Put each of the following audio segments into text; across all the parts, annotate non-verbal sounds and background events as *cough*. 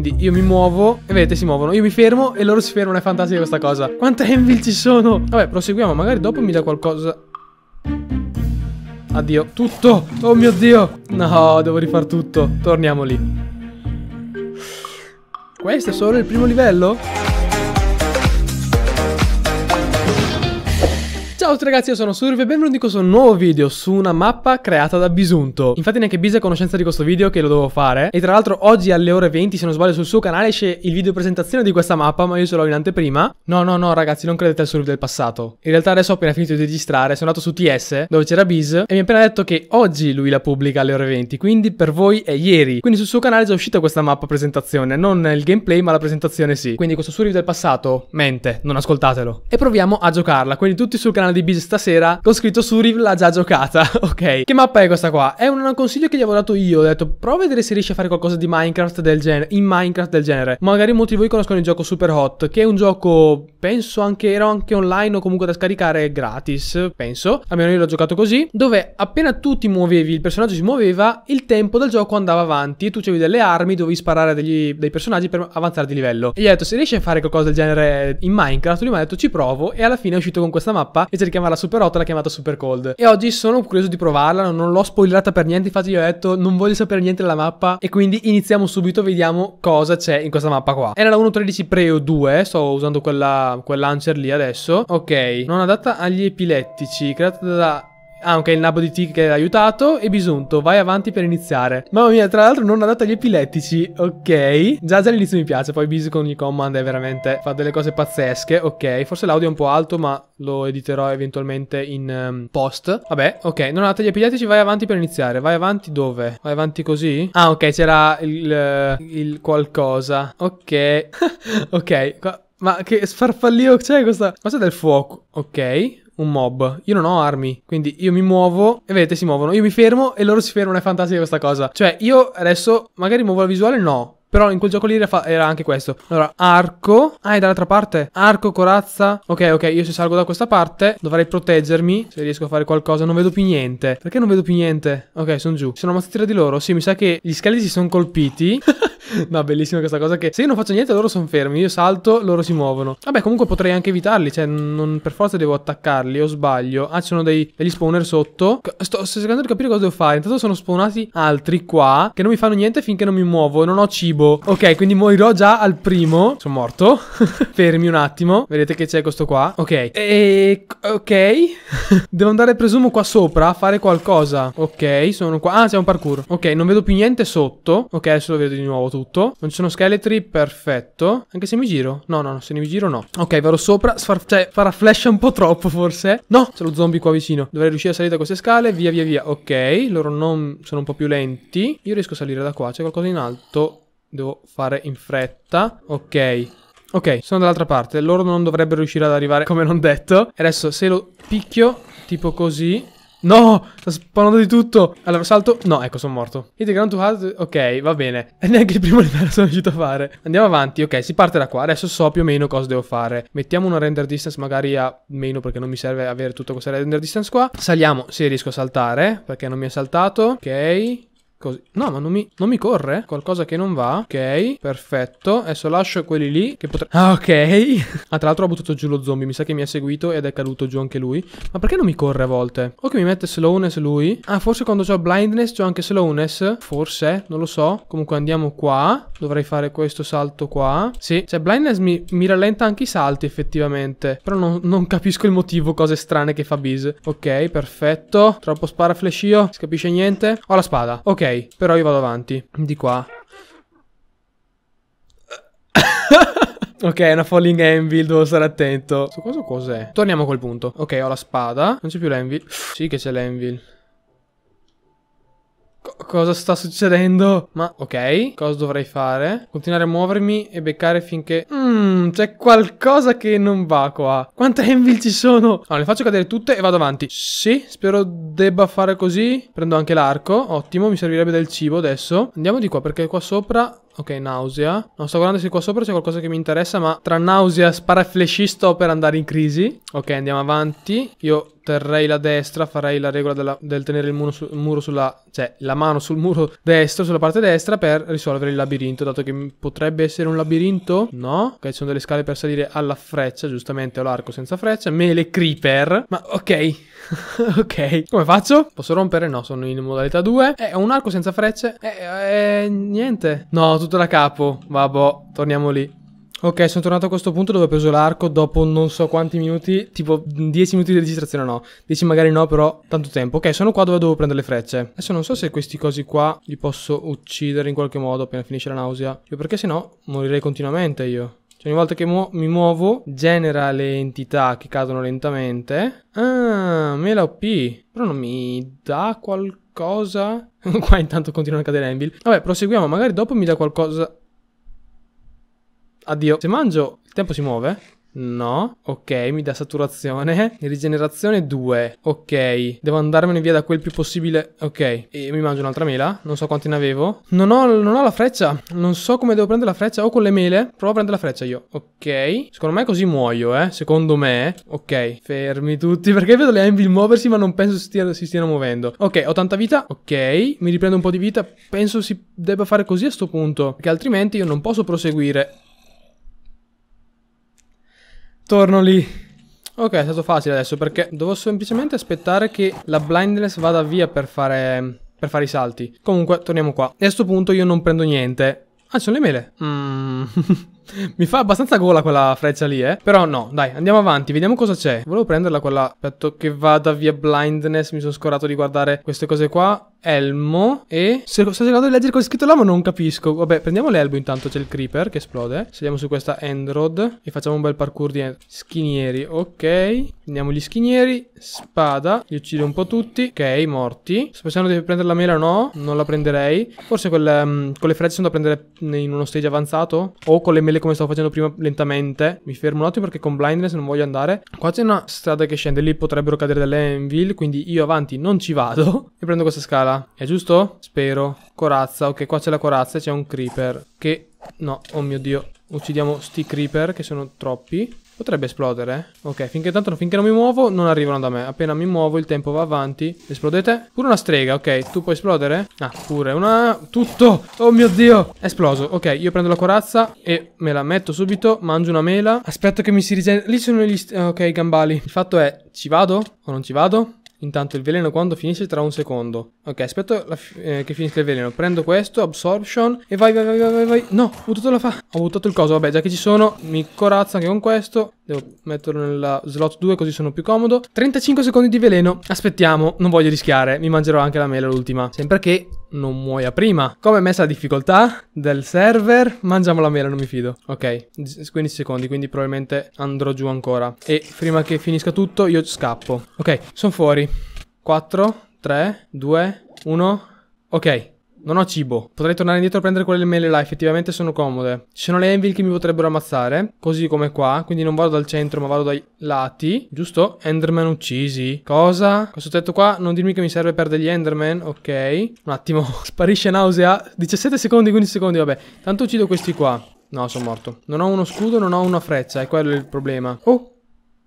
Quindi io mi muovo e vedete si muovono. Io mi fermo e loro si fermano. È fantastica questa cosa. Quante anvil ci sono? Vabbè, proseguiamo. Magari dopo mi dà qualcosa. Addio. Tutto. Oh mio Dio. No, devo rifare tutto. Torniamo lì. Questo è solo il primo livello? Ciao a tutti ragazzi io sono Surf e benvenuti in questo nuovo video su una mappa creata da Bisunto Infatti neanche Bis è a conoscenza di questo video che lo devo fare E tra l'altro oggi alle ore 20 se non sbaglio sul suo canale esce il video presentazione di questa mappa ma io ce l'ho in anteprima No no no ragazzi non credete al Surf del passato In realtà adesso ho appena finito di registrare sono andato su TS dove c'era Bis e mi ha appena detto che oggi lui la pubblica alle ore 20 Quindi per voi è ieri Quindi sul suo canale è già uscita questa mappa presentazione Non il gameplay ma la presentazione sì Quindi questo Surf del passato mente non ascoltatelo E proviamo a giocarla quindi tutti sul canale di Biz stasera con scritto Suriv l'ha già giocata, *laughs* ok? Che mappa è questa qua? È un consiglio che gli avevo dato io, ho detto prova a vedere se riesci a fare qualcosa di Minecraft del genere, in Minecraft del genere. Magari molti di voi conoscono il gioco Super Hot, che è un gioco, penso anche, era anche online o comunque da scaricare gratis, penso, almeno io l'ho giocato così, dove appena tu ti muovevi, il personaggio si muoveva, il tempo del gioco andava avanti e tu avevi delle armi, dovevi sparare degli, dei personaggi per avanzare di livello. E gli ho detto se riesci a fare qualcosa del genere in Minecraft, lui mi ha detto ci provo e alla fine è uscito con questa mappa e invece di chiamarla Super Hot l'ha chiamata Super Cold. E oggi sono curioso di provarla, non l'ho spoilerata per niente, infatti io ho detto non voglio sapere niente della mappa e quindi iniziamo subito, vediamo cosa c'è in questa mappa qua. Era la 1.13 Preo 2, sto usando quella, quel launcher lì adesso. Ok, non adatta agli epilettici, creata da Ah, ok, il nabo di Tig che l'ha aiutato. E Bisunto, vai avanti per iniziare. Mamma mia, tra l'altro non ha dato gli epilettici. Ok. Già già all'inizio mi piace. Poi Bis con il command è veramente... Fa delle cose pazzesche. Ok. Forse l'audio è un po' alto, ma lo editerò eventualmente in um, post. Vabbè, ok. Non ha dato gli epilettici, vai avanti per iniziare. Vai avanti dove? Vai avanti così? Ah, ok, c'era il, eh, il qualcosa. Ok. *laughs* ok. Ma che sfarfallio c'è questa... Cosa del fuoco? Ok un mob. Io non ho armi, quindi io mi muovo e vedete si muovono. Io mi fermo e loro si fermano, è fantastica questa cosa. Cioè io adesso magari muovo la visuale, no. Però in quel gioco lì era, anche questo. Allora, arco. Ah, è dall'altra parte. Arco, corazza. Ok, ok, io se salgo da questa parte dovrei proteggermi. Se riesco a fare qualcosa, non vedo più niente. Perché non vedo più niente? Ok, sono giù. Sono ammazzati tra di loro. Sì, mi sa che gli scheletri si sono colpiti. *laughs* *laughs* no, bellissima questa cosa che se io non faccio niente loro sono fermi, io salto, loro si muovono. Vabbè, comunque potrei anche evitarli, cioè non per forza devo attaccarli o sbaglio. Ah, ci sono dei, degli spawner sotto. Sto, sto cercando di capire cosa devo fare. Intanto sono spawnati altri qua che non mi fanno niente finché non mi muovo, non ho cibo. Ok, quindi morirò già al primo. Sono morto. *laughs* Fermi un attimo. Vedete che c'è questo qua. Ok. E... Ok. *laughs* devo andare presumo qua sopra a fare qualcosa. Ok, sono qua. Ah, c'è un parkour. Ok, non vedo più niente sotto. Ok, adesso lo vedo di nuovo tutto. Non ci sono scheletri, perfetto. Anche se mi giro? No, no, no, se mi giro no. Ok, vado sopra, sfar cioè farà flash un po' troppo forse. No, c'è lo zombie qua vicino. Dovrei riuscire a salire da queste scale, via via via. Ok, loro non sono un po' più lenti. Io riesco a salire da qua, c'è qualcosa in alto. Devo fare in fretta. Ok, Ok, sono dall'altra parte. Loro non dovrebbero riuscire ad arrivare come non detto. E adesso se lo picchio tipo così... No, sta spawnando di tutto. Allora, salto. No, ecco, sono morto. Hit the ground to hard. Ok, va bene. E *laughs* neanche il primo livello sono riuscito a fare. Andiamo avanti. Ok, si parte da qua. Adesso so più o meno cosa devo fare. Mettiamo una render distance magari a meno perché non mi serve avere tutta questa render distance qua. Saliamo se riesco a saltare perché non mi ha saltato. Ok. Così. No, ma non mi, non mi corre? Qualcosa che non va. Ok, perfetto. Adesso lascio quelli lì che potrei... Ah, ok. *laughs* ah, tra l'altro ho buttato giù lo zombie. Mi sa che mi ha seguito ed è caduto giù anche lui. Ma perché non mi corre a volte? O che mi mette slowness lui? Ah, forse quando ho blindness ho anche slowness? Forse, non lo so. Comunque andiamo qua. Dovrei fare questo salto qua. Sì, cioè blindness mi, mi rallenta anche i salti effettivamente. Però non, non capisco il motivo, cose strane che fa Bees. Ok, perfetto. Troppo spara sparaflescio. Si capisce niente. Ho la spada. Ok però io vado avanti. Di qua. *coughs* Ok, è una falling anvil, devo stare attento. Questo cosa cos'è? Torniamo a quel punto. Ok, ho la spada. Non c'è più l'anvil. Sì che c'è l'anvil cosa sta succedendo? Ma ok, cosa dovrei fare? Continuare a muovermi e beccare finché... Mmm, c'è qualcosa che non va qua. Quante anvil ci sono? Allora, le faccio cadere tutte e vado avanti. Sì, spero debba fare così. Prendo anche l'arco, ottimo, mi servirebbe del cibo adesso. Andiamo di qua perché qua sopra Ok, nausea. Non sto guardando se qua sopra c'è qualcosa che mi interessa, ma tra nausea, sparaflesci sto per andare in crisi. Ok, andiamo avanti. Io terrei la destra, farei la regola della, del tenere il muro, su, muro, sulla... cioè la mano sul muro destro, sulla parte destra per risolvere il labirinto, dato che potrebbe essere un labirinto. No? Ok, ci sono delle scale per salire alla freccia, giustamente ho l'arco senza freccia. Mele creeper. Ma ok, *laughs* ok. Come faccio? Posso rompere? No, sono in modalità 2. Eh, ho un arco senza frecce. Eh, eh niente. No, tutto da capo. Vabbè, torniamo lì. Ok, sono tornato a questo punto dove ho preso l'arco dopo non so quanti minuti, tipo 10 minuti di registrazione no, 10 magari no, però tanto tempo. Ok, sono qua dove devo prendere le frecce. Adesso non so se questi cosi qua li posso uccidere in qualche modo appena finisce la nausea, io perché sennò morirei continuamente io. Cioè ogni volta che mu mi muovo genera le entità che cadono lentamente. Ah, la OP, però non mi dà qualcosa cosa. *laughs* Qua intanto continuano a cadere Anvil. Vabbè, proseguiamo. Magari dopo mi dà qualcosa. Addio. Se mangio, il tempo si muove. No, ok, mi dà saturazione. *laughs* Rigenerazione 2, ok. Devo andarmene via da quel più possibile. Ok, e mi mangio un'altra mela. Non so quanti ne avevo. Non ho, non ho, la freccia. Non so come devo prendere la freccia. O con le mele. Provo a prendere la freccia io. Ok. Secondo me così muoio, eh. Secondo me. Ok, fermi tutti. *laughs* Perché vedo le anvil muoversi, ma non penso si, stia, si stiano muovendo. Ok, ho tanta vita. Ok, mi riprendo un po' di vita. Penso si debba fare così a sto punto. Perché altrimenti io non posso proseguire. Torno lì. Ok, è stato facile adesso perché devo semplicemente aspettare che la blindness vada via per fare, per fare i salti. Comunque, torniamo qua. E a questo punto io non prendo niente. Ah, sono le mele. Mmm... *laughs* Mi fa abbastanza gola quella freccia lì, eh. Però no, dai, andiamo avanti, vediamo cosa c'è. Volevo prenderla quella... Aspetto che vada via blindness, mi sono scorato di guardare queste cose qua. Elmo e... Sto cercando di leggere cosa è scritto là, ma non capisco. Vabbè, prendiamo l'elmo intanto, c'è il creeper che esplode. Saliamo su questa end road e facciamo un bel parkour di end... Schinieri, ok. Prendiamo gli schinieri, spada, li uccido un po' tutti. Ok, morti. Sto pensando di prendere la mela, no? Non la prenderei. Forse quel, um, con le frecce sono da prendere in uno stage avanzato? O con le mele vele come stavo facendo prima lentamente. Mi fermo un attimo perché con blindness non voglio andare. Qua c'è una strada che scende, lì potrebbero cadere delle anvil, quindi io avanti non ci vado. *laughs* E prendo questa scala. È giusto? Spero. Corazza, ok, qua c'è la corazza e c'è un creeper. Che... No, oh mio Dio. Uccidiamo sti creeper che sono troppi. Potrebbe esplodere, Ok, finché tanto finché non mi muovo non arrivano da me. Appena mi muovo il tempo va avanti. Esplodete? Pure una strega, ok. Tu puoi esplodere? Ah, pure una... Tutto! Oh mio Dio! esploso. Ok, io prendo la corazza e me la metto subito. Mangio una mela. Aspetto che mi si rigenera. Lì sono gli... Ok, i gambali. Il fatto è, ci vado o non ci vado? Intanto il veleno quando finisce tra un secondo. Ok, aspetto fi eh, che finisca il veleno. Prendo questo, absorption. E vai, vai, vai, vai, vai. No, ho buttato la fa. Ho buttato il coso. Vabbè, già che ci sono, mi corazza anche con questo. Devo metterlo nella slot 2 così sono più comodo. 35 secondi di veleno. Aspettiamo, non voglio rischiare. Mi mangerò anche la mela l'ultima. Sempre che non muoia prima. Come messa la difficoltà del server? Mangiamo la mela, non mi fido. Ok, 15 secondi, quindi probabilmente andrò giù ancora. E prima che finisca tutto io scappo. Ok, sono fuori. 4, 3, 2, 1. Ok, non ho cibo. Potrei tornare indietro a prendere quelle mele là, effettivamente sono comode. Ci sono le anvil che mi potrebbero ammazzare, così come qua. Quindi non vado dal centro, ma vado dai lati. Giusto? Enderman uccisi. Cosa? Questo tetto qua, non dirmi che mi serve per degli Enderman. Ok. Un attimo. *laughs* Sparisce nausea. 17 secondi, 15 secondi, vabbè. Tanto uccido questi qua. No, sono morto. Non ho uno scudo, non ho una freccia, E quello è il problema. Oh,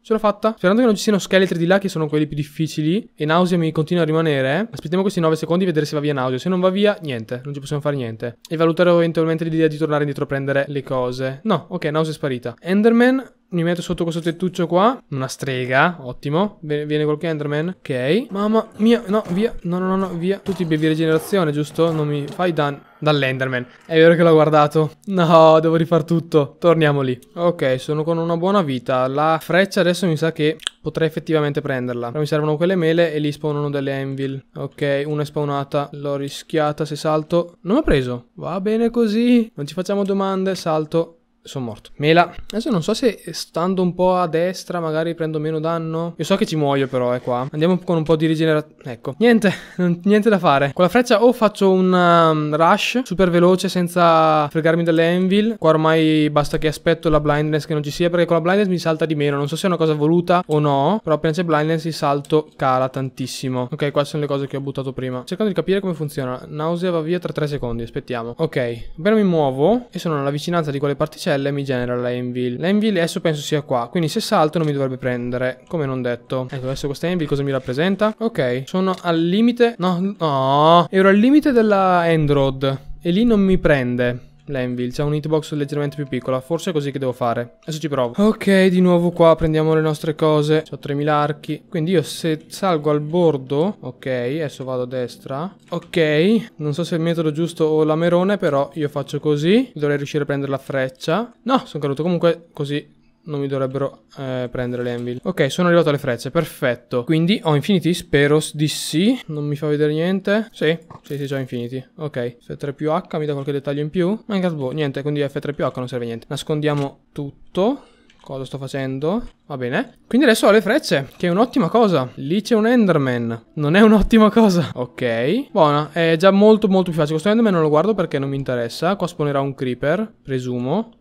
Ce l'ho fatta. Sperando che non ci siano scheletri di là, che sono quelli più difficili. E nausea mi continua a rimanere. Eh. Aspettiamo questi 9 secondi e vedere se va via nausea. Se non va via, niente. Non ci possiamo fare niente. E valuterò eventualmente l'idea di tornare indietro a prendere le cose. No, ok, nausea è sparita. Enderman mi metto sotto questo tettuccio qua. Una strega, ottimo. Viene, qualche Enderman. Ok. Mamma mia, no, via. No, no, no, no, via. Tu ti bevi rigenerazione, giusto? Non mi fai danno. Dall'Enderman. È vero che l'ho guardato. No, devo rifare tutto. Torniamo lì. Ok, sono con una buona vita. La freccia adesso mi sa che potrei effettivamente prenderla. Però mi servono quelle mele e lì spawnano delle anvil. Ok, una è spawnata. L'ho rischiata se salto. Non ho preso. Va bene così. Non ci facciamo domande. Salto sono morto. Mela. Adesso non so se stando un po' a destra magari prendo meno danno. Io so che ci muoio però, è eh, qua. Andiamo con un po' di rigenerazione. Ecco. Niente, *laughs* niente da fare. Con la freccia o faccio un um, rush super veloce senza fregarmi dell'anvil. Qua ormai basta che aspetto la blindness che non ci sia perché con la blindness mi salta di meno. Non so se è una cosa voluta o no, però appena c'è blindness il salto cala tantissimo. Ok, qua sono le cose che ho buttato prima. Cercando di capire come funziona. Nausea va via tra 3 secondi, aspettiamo. Ok, appena mi muovo e sono alla vicinanza di quelle particelle stelle mi genera la Envil. La Envil adesso penso sia qua, quindi se salto non mi dovrebbe prendere, come non detto. Ecco, adesso questa Envil cosa mi rappresenta? Ok, sono al limite... No, no, ero al limite della Endrod. E lì non mi prende. L'Envil, c'è un hitbox leggermente più piccola, forse è così che devo fare. Adesso ci provo. Ok, di nuovo qua, prendiamo le nostre cose. Ho 3000 archi, quindi io se salgo al bordo, ok, adesso vado a destra. Ok, non so se è il metodo giusto o la merone, però io faccio così. Dovrei riuscire a prendere la freccia. No, sono caduto comunque così non mi dovrebbero eh, prendere le anvil. Ok, sono arrivato alle frecce, perfetto. Quindi ho infiniti, spero di sì. Non mi fa vedere niente. Sì, sì, sì, già infiniti. Ok, F3 più H mi dà qualche dettaglio in più. Ma Minecraft boh, niente, quindi F3 più H non serve niente. Nascondiamo tutto. Cosa sto facendo? Va bene. Quindi adesso ho le frecce, che è un'ottima cosa. Lì c'è un Enderman. Non è un'ottima cosa. Ok. Buona. È già molto molto più facile. Questo Enderman non lo guardo perché non mi interessa. Qua spawnerà un creeper, presumo.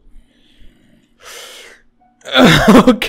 Uff. *laughs* ok.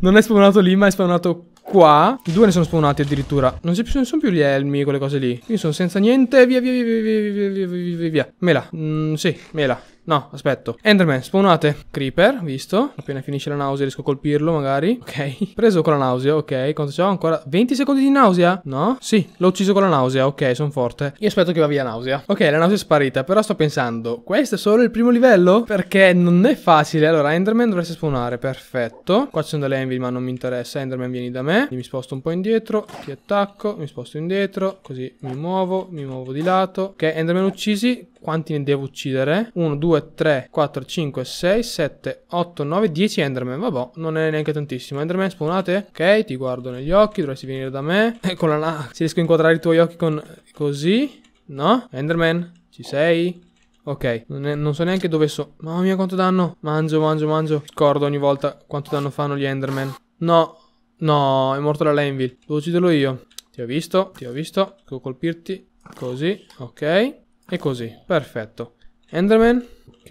Non è spawnato lì, ma è spawnato qua. due ne sono spawnati addirittura. Non, ci sono più gli elmi, quelle cose lì. Quindi sono senza niente. Via, via, via, via, via, via, via, via. Mela. Mm, sì, mela. No, aspetto. Enderman, spawnate. Creeper, visto. Appena finisce la nausea riesco a colpirlo, magari. *laughs* Ok. Preso con la nausea, ok. Quanto c'ho ancora? 20 secondi di nausea? No? Sì, l'ho ucciso con la nausea, ok, sono forte. Io aspetto che va via nausea. Ok, la nausea è sparita, però sto pensando, questo è solo il primo livello? Perché non è facile. Allora, Enderman dovreste spawnare, perfetto. Qua ci sono delle envy, ma non mi interessa. Enderman vieni da me. Mi sposto un po' indietro, ti attacco, mi sposto indietro, così mi muovo, mi muovo di lato. Ok, Enderman uccisi. Quanti ne devo uccidere? 1, 2, 3, 4, 5, 6, 7, 8, 9, 10 Enderman. Vabbè, non è neanche tantissimo. Enderman, spawnate? Ok, ti guardo negli occhi, dovresti venire da me. *laughs* Eccola là. la... Se riesco a inquadrare i tuoi occhi con... Così? No? Enderman? Ci sei? Ok, non, è, non, so neanche dove sono. Mamma mia, quanto danno. Mangio, mangio, mangio. Ricordo ogni volta quanto danno fanno gli Enderman. No, no, è morto la Lenville. Devo ucciderlo io. Ti ho visto, ti ho visto. Devo colpirti. Così, ok. E così, perfetto. Enderman, ok.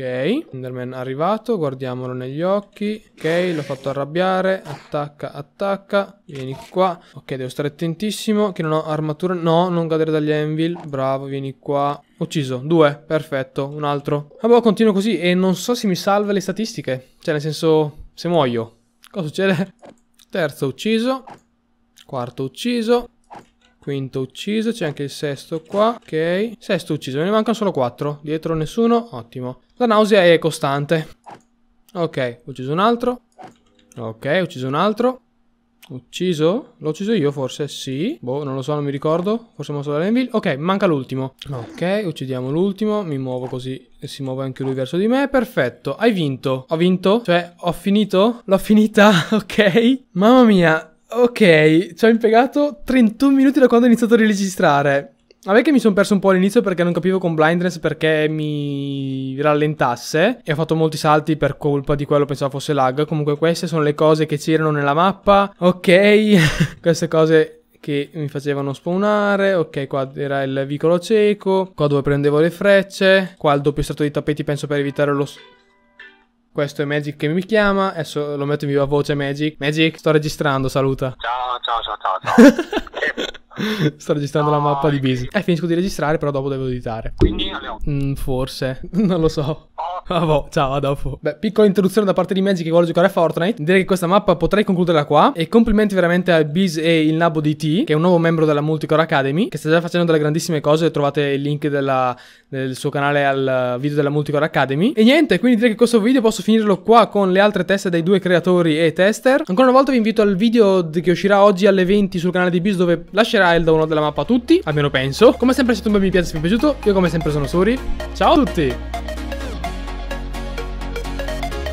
Enderman arrivato, guardiamolo negli occhi. Ok, l'ho fatto arrabbiare. Attacca, attacca. Vieni qua. Ok, devo stare attentissimo che non ho armatura. No, non cadere dagli anvil. Bravo, vieni qua. Ucciso, due, perfetto, un altro. Vabbè, ah, boh, continuo così e non so se mi salva le statistiche. Cioè, nel senso, se muoio. Cosa succede? Terzo ucciso. Quarto ucciso. Quinto ucciso, c'è anche il sesto qua, ok. Sesto ucciso, me ne mancano solo quattro. Dietro nessuno, ottimo. La nausea è costante. Ok, ho ucciso un altro. Ok, ho ucciso un altro. Ucciso? L'ho ucciso io forse? Sì. Boh, non lo so, non mi ricordo. Forse è morto da Lenville. Ok, manca l'ultimo. Ok, uccidiamo l'ultimo. Mi muovo così e si muove anche lui verso di me. Perfetto, hai vinto. Ho vinto? Cioè, ho finito? L'ho finita? *laughs* ok. Mamma mia, Ok, ci ho impiegato 31 minuti da quando ho iniziato a registrare. Vabbè che mi sono perso un po' all'inizio perché non capivo con blindness perché mi rallentasse e ho fatto molti salti per colpa di quello pensavo fosse lag. Comunque queste sono le cose che c'erano nella mappa. Ok, *laughs* queste cose che mi facevano spawnare. Ok, qua era il vicolo cieco. Qua dove prendevo le frecce. Qua il doppio strato di tappeti penso per evitare lo, questo è Magic che mi chiama, adesso lo metto in viva voce Magic. Magic, sto registrando, saluta. Ciao, ciao, ciao, ciao. ciao. *laughs* sto registrando no, la mappa di Busy. Eh, finisco di registrare, però dopo devo editare. Quindi, mm, forse, *laughs* non lo so. Ah boh, ciao, a dopo. Beh, piccola introduzione da parte di Magic che vuole giocare a Fortnite. Direi che questa mappa potrei concluderla qua. E complimenti veramente a Biz e il Nabo DT, che è un nuovo membro della Multicore Academy, che sta già facendo delle grandissime cose. Trovate il link della, del suo canale al video della Multicore Academy. E niente, quindi direi che questo video posso finirlo qua con le altre teste dei due creatori e tester. Ancora una volta vi invito al video che uscirà oggi alle 20 sul canale di Biz, dove lascerà il download della mappa a tutti, almeno penso. Come sempre, se un bel mi piace se vi è piaciuto, io come sempre sono Suri. Ciao a tutti!